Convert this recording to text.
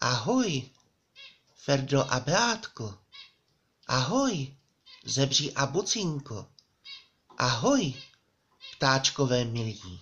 Ahoj, Ferdo a Beátko. Ahoj, zebří a bucinko. Ahoj, ptáčkové milí.